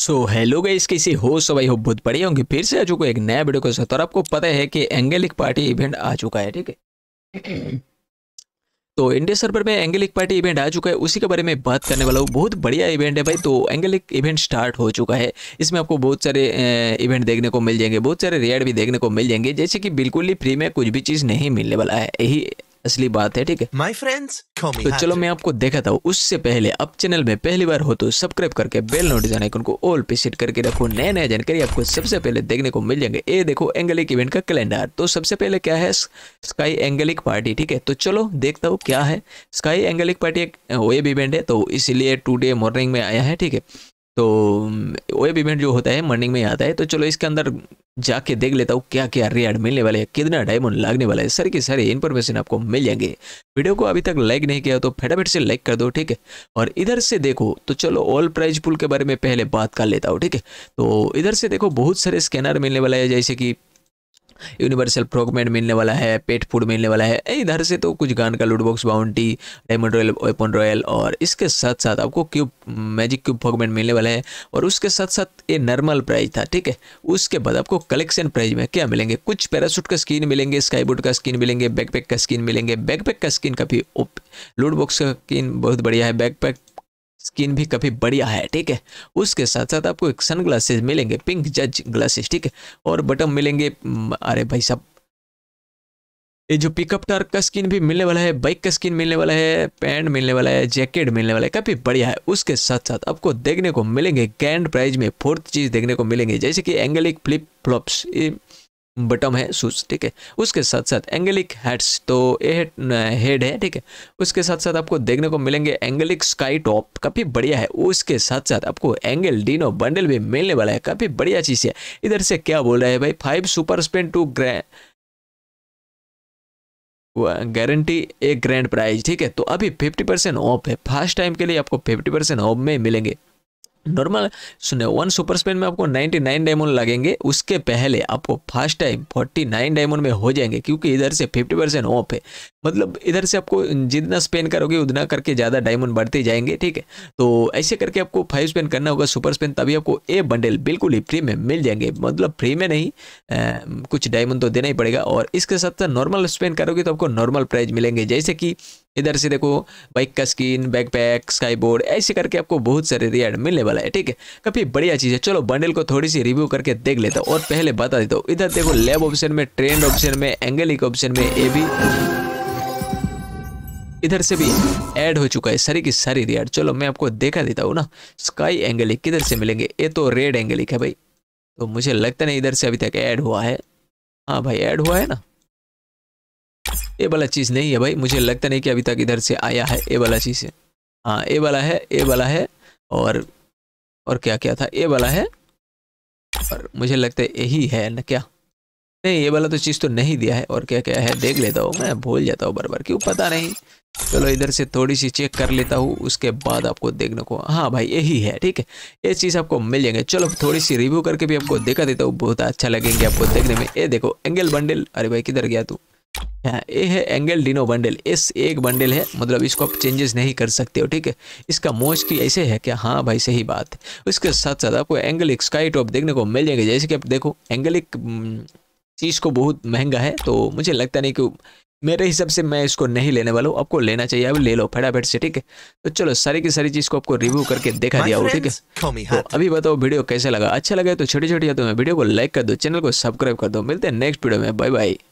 so hello guys कैसे हो सब भाई हो बहुत बढ़िया होंगे फिर से आ चुका एक नया वीडियो के साथ और आपको पता है कि एंगेलिक पार्टी इवेंट आ चुका है ठीक है तो इंडिया सर्वर में एंगेलिक पार्टी इवेंट आ चुका है उसी के बारे में बात करने वाला हूँ बहुत बढ़िया इवेंट है भाई तो एंगेलिक इवेंट स्टार्ट हो चुका है इसमें आपको बहुत सारे इवेंट देखने को मिल जाएंगे बहुत सारे रेड भी देखने को मिल जाएंगे जैसे कि बिल्कुल ही फ्री में कुछ भी चीज़ नहीं मिलने वाला है यही असली बात है ठीक है माई फ्रेंड्स तो चलो मैं आपको देखा था उससे पहले अब चैनल में पहली बार हो तो सब्सक्राइब करके बेल नोटिफिकेशन आइकन को ऑल पे सेट करके रखो नए नए जानकारी आपको सबसे पहले देखने को मिल जाएंगे ये देखो एंगलिक इवेंट का कैलेंडर तो सबसे पहले क्या है स्काई एंगलिक पार्टी ठीक है तो चलो देखता हूँ क्या है स्काई एंगलिक पार्टी एक वेब इवेंट है तो इसीलिए टूडे मॉर्निंग में आया है ठीक है तो वेब इवेंट जो होता है मॉर्निंग में आता है तो चलो इसके अंदर जाके देख लेता हूँ क्या क्या रेड मिलने वाले हैं कितना डायमंड लगने वाला है सारी की सारी इन्फॉर्मेशन आपको मिल जाएंगे वीडियो को अभी तक लाइक नहीं किया तो फटाफट से लाइक कर दो ठीक है और इधर से देखो तो चलो ऑल प्राइज पुल के बारे में पहले बात कर लेता हूँ ठीक है तो इधर से देखो बहुत सारे स्कैनर मिलने वाले हैं जैसे कि यूनिवर्सल फ्रॉगमेंट मिलने वाला है पेट फूड मिलने वाला है इधर से तो कुछ गान का loot box bounty diamond royal open royal और इसके साथ साथ आपको क्यूब मैजिक क्यूब फ्रॉगमेंट मिलने वाला है और उसके साथ साथ ये नॉर्मल प्राइज था ठीक है उसके बाद आपको कलेक्शन प्राइज में क्या मिलेंगे कुछ पैरासूट का स्किन मिलेंगे स्काईबोर्ड का स्किन मिलेंगे बैकपैक का स्किन मिलेंगे बैकपैक का स्किन काफ़ी लूडबॉक्स का स्किन बहुत बढ़िया है बैकपैक स्किन भी काफ़ी बढ़िया है ठीक है उसके साथ साथ आपको एक सन ग्लासेज मिलेंगे पिंक जज ग्लासेज ठीक है और बटन मिलेंगे अरे भाई साहब ये जो पिकअप टार्क का स्किन भी मिलने वाला है बाइक का स्किन मिलने वाला है पैंट मिलने वाला है जैकेट मिलने वाला है काफ़ी बढ़िया है उसके साथ साथ आपको देखने को मिलेंगे ग्रैंड प्राइज में फोर्थ चीज़ देखने को मिलेंगे जैसे कि एंगलिक फ्लिप फ्लॉप्स बटम है शूज ठीक है उसके साथ साथ एंगलिक हेड्स तो ये हेड है ठीक है उसके साथ साथ आपको देखने को मिलेंगे एंगलिक स्काई टॉप काफ़ी बढ़िया है उसके साथ साथ आपको एंगल डीनो बंडल भी मिलने वाला है काफ़ी बढ़िया चीज़ है इधर से क्या बोल रहा है भाई five super spin two grand guarantee एक ग्रैंड प्राइज ठीक है तो अभी फिफ्टी परसेंट ऑफ है फर्स्ट टाइम के लिए आपको फिफ्टी परसेंट ऑफ में मिलेंगे नॉर्मल सुने वन सुपर स्पेन में आपको 99 डायमंड लगेंगे उसके पहले आपको फर्स्ट टाइम 49 डायमंड में हो जाएंगे क्योंकि इधर से 50 परसेंट ऑफ है मतलब इधर से आपको जितना स्पेन करोगे उतना करके ज़्यादा डायमंड बढ़ते जाएंगे ठीक है तो ऐसे करके आपको फाइव स्पेन करना होगा सुपर स्पेन तभी आपको ए बंडल बिल्कुल ही फ्री में मिल जाएंगे मतलब फ्री में नहीं आ, कुछ डायमंड तो देना ही पड़ेगा और इसके साथ साथ नॉर्मल स्पेन करोगे तो आपको नॉर्मल प्राइज मिलेंगे जैसे कि इधर से देखो बाइक का screen backpack sky board ऐसे करके आपको बहुत सारे रियाड मिलने वाला है ठीक है काफ़ी बढ़िया चीज़ है चलो बंडल को थोड़ी सी रिव्यू करके देख लेता हूँ और पहले बता देता हूँ इधर देखो लेब ऑप्शन में ट्रेंड ऑप्शन में एंगलिक ऑप्शन में ए भी इधर से भी ऐड हो चुका है सारी की सारी रियाड चलो मैं आपको देखा देता हूँ ना स्काई एंगलिक किधर से मिलेंगे ये तो रेड एंगलिक है भाई तो मुझे लगता नहीं इधर से अभी तक ऐड हुआ है हाँ भाई ऐड हुआ है ना ये वाला चीज़ नहीं है भाई मुझे लगता नहीं कि अभी तक इधर से आया है ये वाला चीज़ है हाँ ये वाला है ये वाला है और और क्या क्या था ये वाला है और मुझे लगता है यही है ना क्या नहीं ये वाला तो चीज़ तो नहीं दिया है और क्या क्या है देख लेता हूँ मैं भूल जाता हूँ बार बार क्यों पता नहीं चलो इधर से थोड़ी सी चेक कर लेता हूँ उसके बाद आपको देखने को हाँ भाई यही है ठीक है ये चीज़ आपको मिल जाएंगे चलो थोड़ी सी रिव्यू करके भी आपको देखा देता हूँ बहुत अच्छा लगेंगे आपको देखने में ये देखो एंगल बंडल अरे भाई किधर गया तू हाँ, ये है एंगल डिनो बंडल एस एक बंडल है मतलब इसको आप चेंजेस नहीं कर सकते हो ठीक है इसका मोज की ऐसे है क्या हाँ भाई सही बात है उसके साथ साथ आपको एंगल एक स्काई टॉप देखने को मिल जाएगा जैसे कि आप देखो एंगल एक चीज़ को बहुत महंगा है तो मुझे लगता नहीं कि मेरे हिसाब से मैं इसको नहीं लेने वाला हूँ आपको लेना चाहिए अभी ले लो फटाफट से ठीक है तो चलो सारी की सारी चीज़ को आपको रिव्यू करके देखा दिया हो ठीक है तो अभी बताओ वीडियो कैसे लगा अच्छा लगा तो छोटी छोटी तो मैं वीडियो को लाइक कर दो चैनल को सब्सक्राइब कर दो मिलते हैं नेक्स्ट वीडियो में बाय बाय